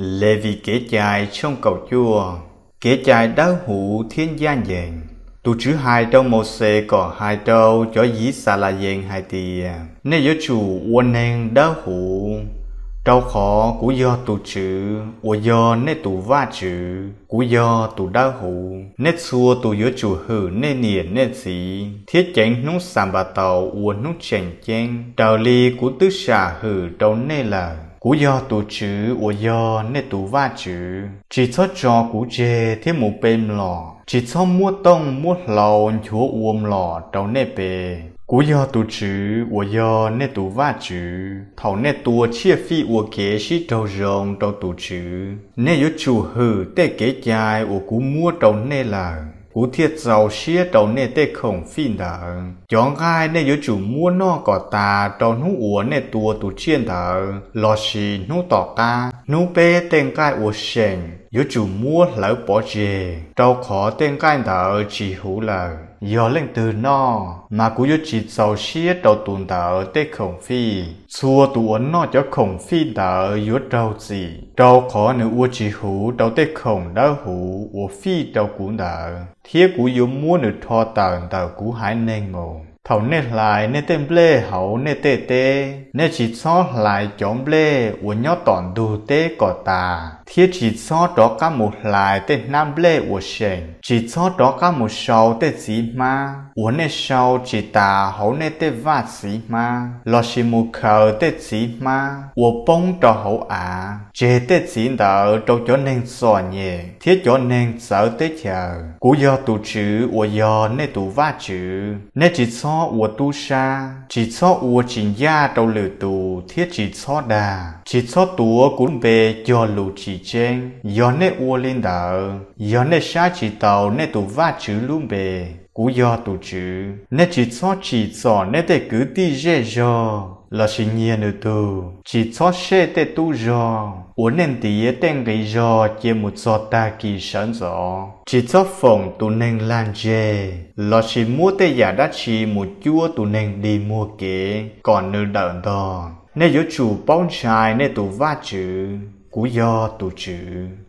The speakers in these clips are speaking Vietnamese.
Lê vì kế chài trong cầu chua, kế chài đá hụ thiên gia dàng. Tu chữ hai trâu một xe có hai trâu cho dí xa là dàng hai tìa. Nên do chủ uôn nên đá hụ. Trâu khó của do tu chữ, ua do nên tu va chữ, của do tu đá hụ. Nên xua tu do chủ hử nên niệm nên xí. Thiết chánh nút sàm bà tàu ua nút chèn chen. Trào ly của tứ xà hử trâu nên là cú do tổ chữ của do nên tổ va chữ chỉ cho cho cú chê thêm một bên lò chỉ cho mua tông mua lầu chúa uom lò trâu nè bề cú do tổ chữ của do nên tổ va chữ thầu nè tổ chia phi của kế sĩ trâu rồng trâu tổ chữ nên yếu chủ hử tê kế chai của cú mua trâu nè là cú thiệt giàu xia đầu nè tê khổng phin thở chọn gai nè yếu chủ mua no cỏ tà đầu nú uốn nè tua tù chiên thở lò xì nú tỏ ca นูเปเต็งกายอวเชงยูจูมัวเหลาปอเจเราขอเต็งกายดาวจีหูเหลาย่อเล่งตื่นนอมากูยูจีเสาเชียเราตุนดาวเต็ขงฟีชัวตัวนอจะขงฟีดาวยูเราจีเราขอหนูอวจีหูเราเต็ขงดาวหูอวฟีเรากูดาวเทียกูยูมัวหนูทอต่างดาวกูหายเนงง thầu nét lại nét tên ble hậu nét tê tê nét chỉ so lại chống ble u nhau tòn đủ tê cỏ ta thiết chỉ so đó cả một lại tên nam ble u sền chỉ so đó cả một sầu tê gì ma u nét sầu chỉ tà hậu nét tê vát gì ma lo chỉ mù khờ tê gì ma u bông cho hậu à chế tê gì đỡ đâu cho nên sò nhẹ thiết cho nên sợ tê chờ cú do tụ chữ u do nét tụ vát chữ nét chỉ so cho của tu chỉ cho của chính gia đầu lử tù thiết chỉ cho đà chỉ cho tù cũng về cho lù chỉ trên do nè ua lên đỡ do nè sa chỉ tàu nè tù va chữ luôn về cú do tù chữ nè chỉ cho chỉ cho nè để cứ đi dễ dàng là chỉ nhẹ nữa từ chỉ cho xe tê tu giò uốn nên tí yế tên gây giò chê một giò ta kỳ sẵn giò chỉ cho phòng tu nên lan chê là chỉ mua tê giả đá chỉ một chúa tu nên đi mua kế còn nữ đợn đò nên yếu chủ bóng trai nên tu va chữ cú do tu chữ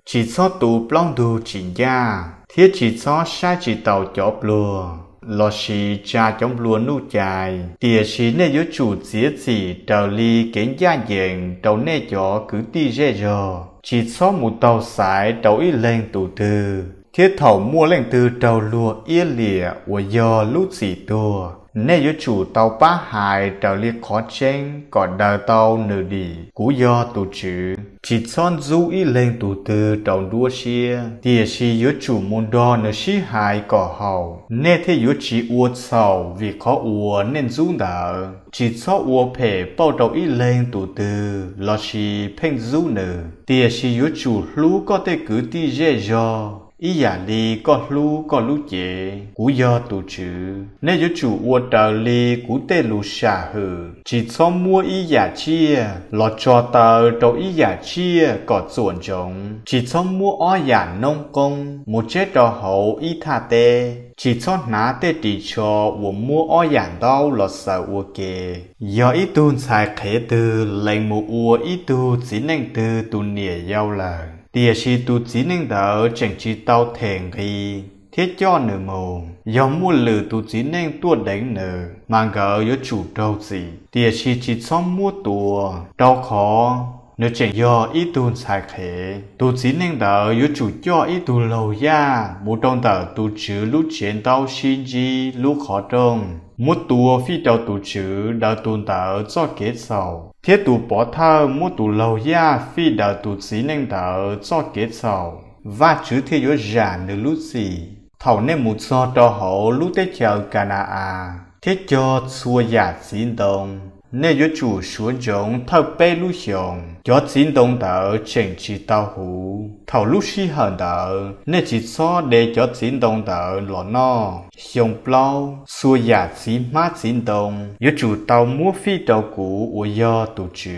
chỉ cho tu plong tu chỉ gia thiết chỉ cho sai chỉ tàu chó plùa lo shi cha chống lúa nu chài tia shi nê yếu chủ dĩa gì trào li kiến gia diện trầu nê gió cứ ti dê giờ chỉ so một tàu sải trầu y lên tù tư thiết thầu mua lên từ trầu lúa yên lìa của giờ lúc gì tua nè yu chủ tàu bá hại tàu liệt khó chênh có đờ tàu nửa đi cú do tù chữ chỉ son du ý lên tù tư tàu đua xia tìa xì yu chủ môn đo nửa xí hại cỏ hầu nè thế yu chỉ uột sầu vì khó uột nên du nở chỉ cho uột phê bao đầu ý lên tù tư lo xì phênh du nửa tìa xì yu chủ lũ có thể cứ tì dễ do ý giả li có lu có lu chế cú do tụ chữ nên yếu chủ ua đào li cú tê lu xả hử chỉ cho mua ý giả chia lo cho tờ đầu ý giả chia có chuẩn chống chỉ cho mua o giả nông công một chết trò hậu ý tha tê chỉ cho ná tê đi cho ua mua o giả đau lo sợ ua kê do ý tuôn xài khế từ lệnh mù ua ý tu chỉ nên từ tu nỉa giao lời địa sĩ tu chỉ nên đỡ chẳng chỉ tao thèn gì thiết cho nửa mù do mua lử tu chỉ nên tua đánh nửa mang gỡ yếu chủ đầu gì địa sĩ chỉ xong mua tua đau khó nếu chẳng do ý tu sai khế tu chỉ nên đỡ yếu chủ cho ý tu lâu ya mua trong đỡ tu chữ lúc chiến tao xin gì lúc khó trông mua tua phi tao tu chữ đã tu đỡ cho kết sầu thế tụ bỏ thơ mua tụ lầu ya phi đạo tụ sĩ nên đờ cho kế sau và chữ thế yếu giả nữ lũ xì thầu nên một do cho hậu lũ tế chờ cà nà à thế cho xua giả xí đông nên yếu chủ xuống giống thơ bê lũ xiong cho xin đồng tờ chỉnh chỉ tàu hủ thầu lúc si hận tờ nên chỉ so để cho xin đồng tờ lọ no xong plau xua giả xin má xin đồng yếu chủ tàu mua phi tàu cũ của do tổ chữ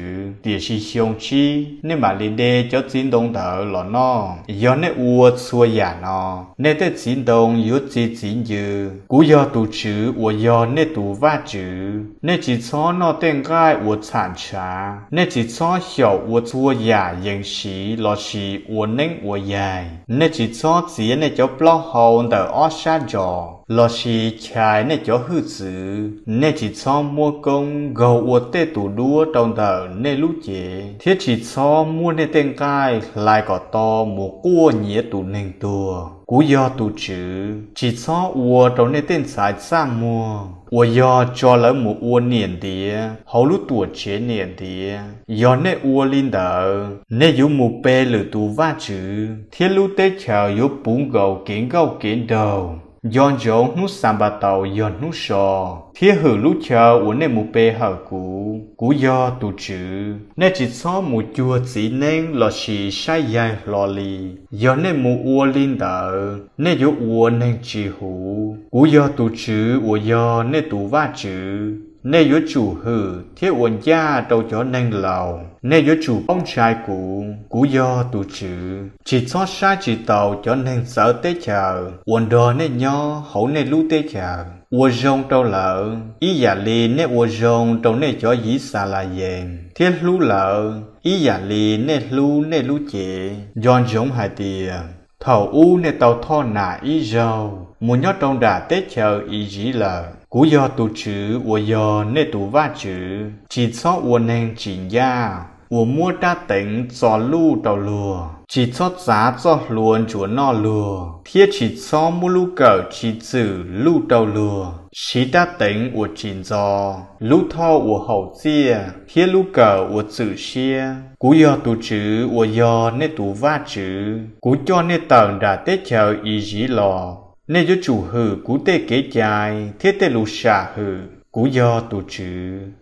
địa chỉ xong chi nên mà lên để cho xin đồng tờ lọ no do nên ua xua giả nó nên để xin đồng yếu chỉ xin dư cũ do tổ chữ của do nên tổ vát chữ nên chỉ so nó tên gai của sản trà nên chỉ so chào ua già dân sĩ lo sĩ ua nênh ua dài nê chỉ cho chỉ nê cho blo hồn tờ o sa giò lo sĩ chài nê cho hư chữ nê chỉ cho mua công gầu ua tê tủ đua trong tờ nê lũ chế thiết chỉ cho mua nê tên cai lại có to mua cua nhía tủ nênh tùa cú do tu chữ chỉ cho ua trong nơi tên sai xa mua ua do cho lỡ một ua niệm thì hầu lúc tuổi chế niệm thì do nơi ua linh đỡ nơi dù một bê lử tu va chữ thiên lưu tế chờ dù bún gầu kiến gầu kiến đầu yon jong nu samba tàu yon nu sò, thiết hử lúc chờ uốn nè mù bê hở cú cú do tù chữ nè chỉ so mù chua chỉ nên lo chỉ sai dài lo li yon nè mù ua linh đỡ nè yo ua nè chỉ hủ cú do tù chữ ua do nè tù va chữ nê yếu chủ hử thiết uẩn gia đầu cho nâng lầu nê yếu chủ ông trai cũ cụ do tụ chữ chỉ cho sai chỉ tàu cho nâng sợ tế chờ uẩn đò nê nho hậu nê lũ tế chờ ua rong trâu lợ ý giả lì nê ua rong trâu nê cho dĩ xà là về thiết lũ lợ ý giả lì nê lũ nê lũ chế dọn giống hai tiền thầu u nê tàu tho nà ý râu muốn nhót trong đà tế chờ ý dĩ lợ cú yo tu chữ wo yo nê tu va chữ chỉ cho wo neng chỉ ya wo mua đa tỉnh cho lu đầu lùa chỉ cho giá cho luôn chúa nọ lùa thiết chỉ cho mu lu cờ chỉ chữ lu đầu lùa chỉ đa tỉnh wo chỉ cho lu thọ wo hậu chia thiết lu cờ wo chữ xia cú yo tu chữ wo yo nê tu va chữ cú cho nê tầng đã tết chờ ý dĩ lò nên cho chủ hử cú tê kế chài thiết tê lù xả hử cú do tù chữ